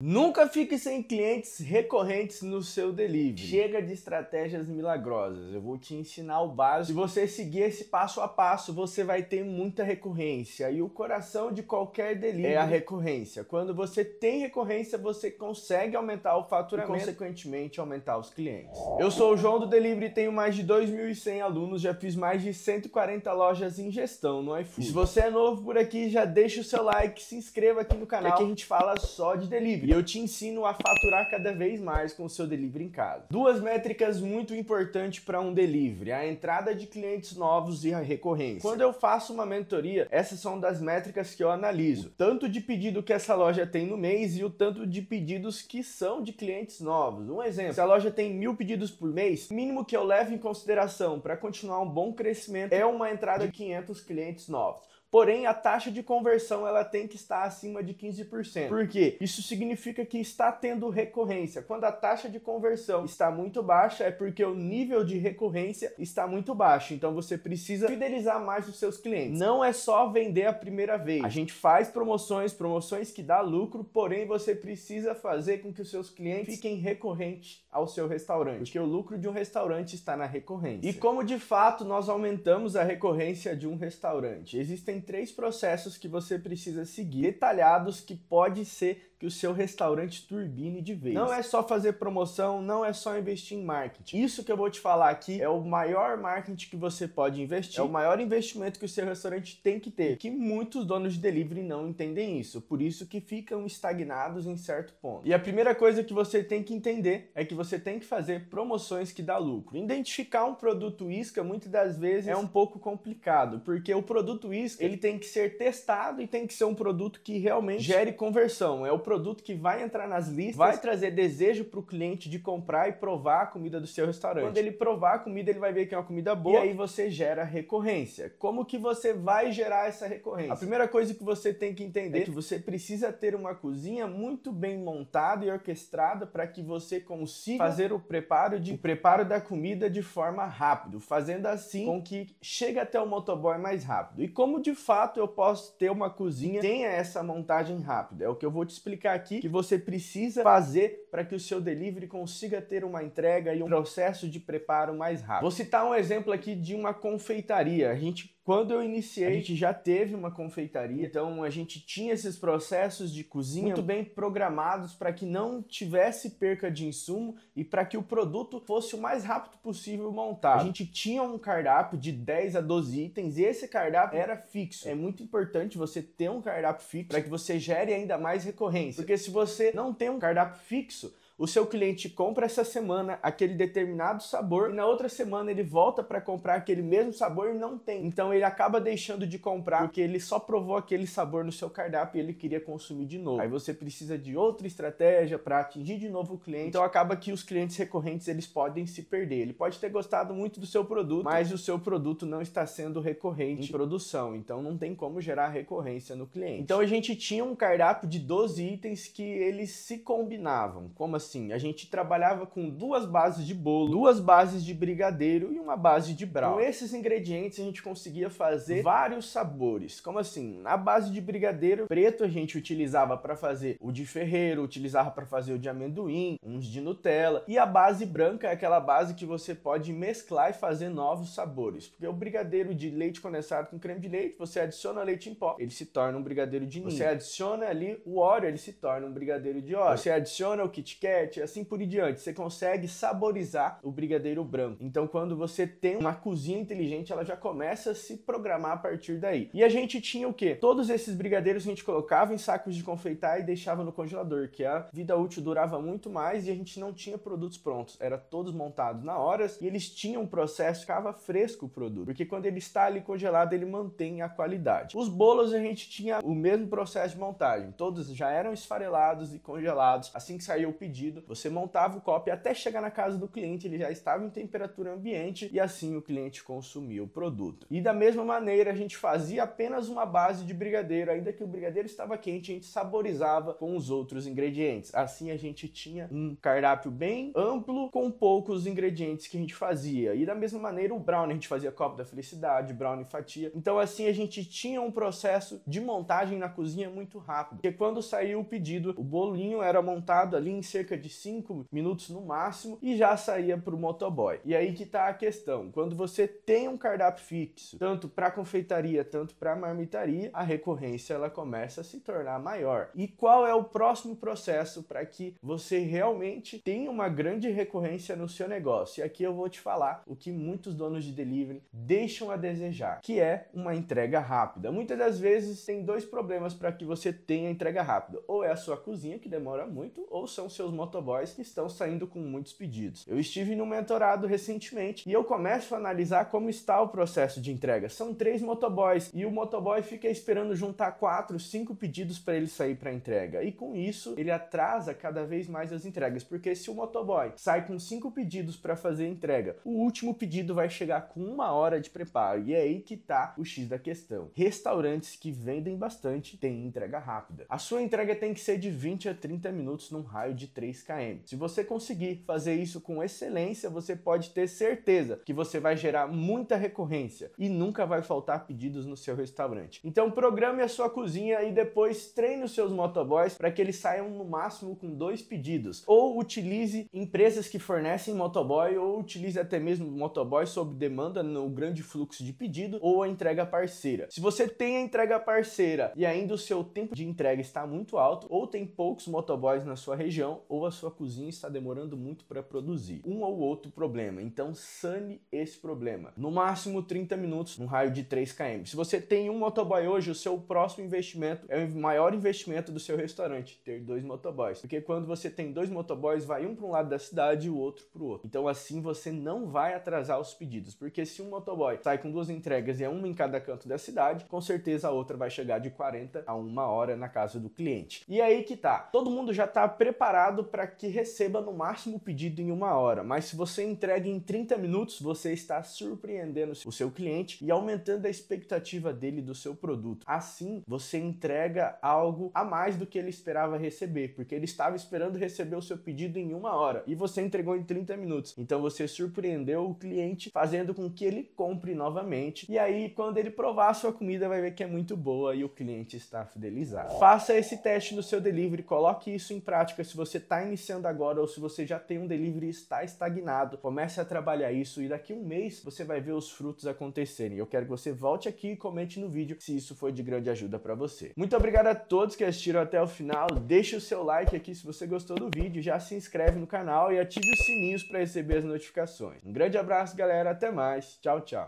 Nunca fique sem clientes recorrentes no seu delivery. Chega de estratégias milagrosas. Eu vou te ensinar o básico. Se você seguir esse passo a passo, você vai ter muita recorrência. E o coração de qualquer delivery é a recorrência. Quando você tem recorrência, você consegue aumentar o faturamento e, consequentemente, aumentar os clientes. Eu sou o João do Delivery, tenho mais de 2.100 alunos, já fiz mais de 140 lojas em gestão no iFood. Se você é novo por aqui, já deixa o seu like, se inscreva aqui no é canal, que aqui a gente fala só de delivery e eu te ensino a faturar cada vez mais com o seu delivery em casa. Duas métricas muito importantes para um delivery: a entrada de clientes novos e a recorrência. Quando eu faço uma mentoria, essas são das métricas que eu analiso: tanto de pedido que essa loja tem no mês e o tanto de pedidos que são de clientes novos. Um exemplo: se a loja tem mil pedidos por mês, o mínimo que eu levo em consideração para continuar um bom crescimento é uma entrada de 500 clientes novos porém a taxa de conversão ela tem que estar acima de 15%. Por quê? Isso significa que está tendo recorrência. Quando a taxa de conversão está muito baixa, é porque o nível de recorrência está muito baixo. Então você precisa fidelizar mais os seus clientes. Não é só vender a primeira vez. A gente faz promoções, promoções que dá lucro, porém você precisa fazer com que os seus clientes fiquem recorrentes ao seu restaurante, porque o lucro de um restaurante está na recorrência. E como de fato nós aumentamos a recorrência de um restaurante? Existem três processos que você precisa seguir, detalhados, que pode ser que o seu restaurante turbine de vez. Não é só fazer promoção, não é só investir em marketing. Isso que eu vou te falar aqui é o maior marketing que você pode investir, é o maior investimento que o seu restaurante tem que ter, que muitos donos de delivery não entendem isso, por isso que ficam estagnados em certo ponto. E a primeira coisa que você tem que entender é que você tem que fazer promoções que dá lucro. Identificar um produto isca muitas das vezes é um pouco complicado, porque o produto isca, ele tem que ser testado e tem que ser um produto que realmente gere conversão. É o produto que vai entrar nas listas, vai trazer desejo para o cliente de comprar e provar a comida do seu restaurante. Quando ele provar a comida, ele vai ver que é uma comida boa e aí você gera recorrência. Como que você vai gerar essa recorrência? A primeira coisa que você tem que entender é que você precisa ter uma cozinha muito bem montada e orquestrada para que você consiga fazer o preparo de o preparo da comida de forma rápida, fazendo assim com que chegue até o motoboy mais rápido. E como de fato eu posso ter uma cozinha tenha essa montagem rápida? É o que eu vou te explicar explicar aqui que você precisa fazer para que o seu delivery consiga ter uma entrega e um processo de preparo mais rápido. Vou citar um exemplo aqui de uma confeitaria. A gente quando eu iniciei, a gente já teve uma confeitaria, então a gente tinha esses processos de cozinha muito bem programados para que não tivesse perca de insumo e para que o produto fosse o mais rápido possível montado. A gente tinha um cardápio de 10 a 12 itens e esse cardápio era fixo. É muito importante você ter um cardápio fixo para que você gere ainda mais recorrência, porque se você não tem um cardápio fixo, o seu cliente compra essa semana aquele determinado sabor e na outra semana ele volta para comprar aquele mesmo sabor e não tem. Então ele acaba deixando de comprar porque ele só provou aquele sabor no seu cardápio e ele queria consumir de novo. Aí você precisa de outra estratégia para atingir de novo o cliente. Então acaba que os clientes recorrentes eles podem se perder. Ele pode ter gostado muito do seu produto, mas o seu produto não está sendo recorrente em produção, então não tem como gerar recorrência no cliente. Então a gente tinha um cardápio de 12 itens que eles se combinavam. Como assim? assim. A gente trabalhava com duas bases de bolo, duas bases de brigadeiro e uma base de brau. Com esses ingredientes a gente conseguia fazer vários sabores. Como assim? Na base de brigadeiro preto a gente utilizava para fazer o de ferreiro, utilizava para fazer o de amendoim, uns de Nutella. E a base branca é aquela base que você pode mesclar e fazer novos sabores. Porque o brigadeiro de leite condensado com creme de leite, você adiciona leite em pó, ele se torna um brigadeiro de ninho. Você adiciona ali o óleo, ele se torna um brigadeiro de óleo. É. Você adiciona o Kit Kat, assim por diante. Você consegue saborizar o brigadeiro branco. Então, quando você tem uma cozinha inteligente, ela já começa a se programar a partir daí. E a gente tinha o que? Todos esses brigadeiros a gente colocava em sacos de confeitar e deixava no congelador, que a vida útil durava muito mais e a gente não tinha produtos prontos. Era todos montados na hora e eles tinham um processo, ficava fresco o produto. Porque quando ele está ali congelado, ele mantém a qualidade. Os bolos a gente tinha o mesmo processo de montagem. Todos já eram esfarelados e congelados assim que saiu o pedido pedido, você montava o copy até chegar na casa do cliente, ele já estava em temperatura ambiente e assim o cliente consumia o produto. E da mesma maneira, a gente fazia apenas uma base de brigadeiro, ainda que o brigadeiro estava quente, a gente saborizava com os outros ingredientes. Assim a gente tinha um cardápio bem amplo com poucos ingredientes que a gente fazia. E da mesma maneira, o brownie a gente fazia copo da felicidade, brownie fatia. Então assim a gente tinha um processo de montagem na cozinha muito rápido. Porque quando saiu o pedido, o bolinho era montado ali em cerca cerca de 5 minutos no máximo e já saía para o motoboy. E aí que está a questão. Quando você tem um cardápio fixo, tanto para confeitaria, tanto para marmitaria, a recorrência ela começa a se tornar maior. E qual é o próximo processo para que você realmente tenha uma grande recorrência no seu negócio? E aqui eu vou te falar o que muitos donos de delivery deixam a desejar, que é uma entrega rápida. Muitas das vezes tem dois problemas para que você tenha entrega rápida. Ou é a sua cozinha que demora muito, ou são seus motoboys que estão saindo com muitos pedidos. Eu estive no mentorado recentemente e eu começo a analisar como está o processo de entrega. São três motoboys e o motoboy fica esperando juntar quatro, cinco pedidos para ele sair para entrega. E com isso, ele atrasa cada vez mais as entregas, porque se o motoboy sai com cinco pedidos para fazer entrega, o último pedido vai chegar com uma hora de preparo. E é aí que tá o X da questão. Restaurantes que vendem bastante têm entrega rápida. A sua entrega tem que ser de 20 a 30 minutos num raio de 3 3 km. Se você conseguir fazer isso com excelência, você pode ter certeza que você vai gerar muita recorrência e nunca vai faltar pedidos no seu restaurante. Então programe a sua cozinha e depois treine os seus motoboys para que eles saiam no máximo com dois pedidos. Ou utilize empresas que fornecem motoboy ou utilize até mesmo motoboy sob demanda no grande fluxo de pedido ou a entrega parceira. Se você tem a entrega parceira e ainda o seu tempo de entrega está muito alto ou tem poucos motoboys na sua região ou ou a sua cozinha está demorando muito para produzir um ou outro problema. Então sane esse problema. No máximo 30 minutos, num raio de 3 km. Se você tem um motoboy hoje, o seu próximo investimento é o maior investimento do seu restaurante, ter dois motoboys. Porque quando você tem dois motoboys, vai um para um lado da cidade e o outro para o outro. Então assim você não vai atrasar os pedidos, porque se um motoboy sai com duas entregas e é uma em cada canto da cidade, com certeza a outra vai chegar de 40 a uma hora na casa do cliente. E aí que tá. Todo mundo já está preparado para que receba no máximo o pedido em uma hora, mas se você entrega em 30 minutos, você está surpreendendo o seu cliente e aumentando a expectativa dele do seu produto. Assim, você entrega algo a mais do que ele esperava receber, porque ele estava esperando receber o seu pedido em uma hora e você entregou em 30 minutos. Então você surpreendeu o cliente, fazendo com que ele compre novamente. E aí, quando ele provar a sua comida, vai ver que é muito boa e o cliente está fidelizado. Faça esse teste no seu delivery, coloque isso em prática se você está está iniciando agora ou se você já tem um delivery e está estagnado, comece a trabalhar isso e daqui um mês você vai ver os frutos acontecerem. Eu quero que você volte aqui e comente no vídeo se isso foi de grande ajuda para você. Muito obrigado a todos que assistiram até o final. Deixe o seu like aqui se você gostou do vídeo, já se inscreve no canal e ative os sininhos para receber as notificações. Um grande abraço, galera. Até mais. Tchau, tchau.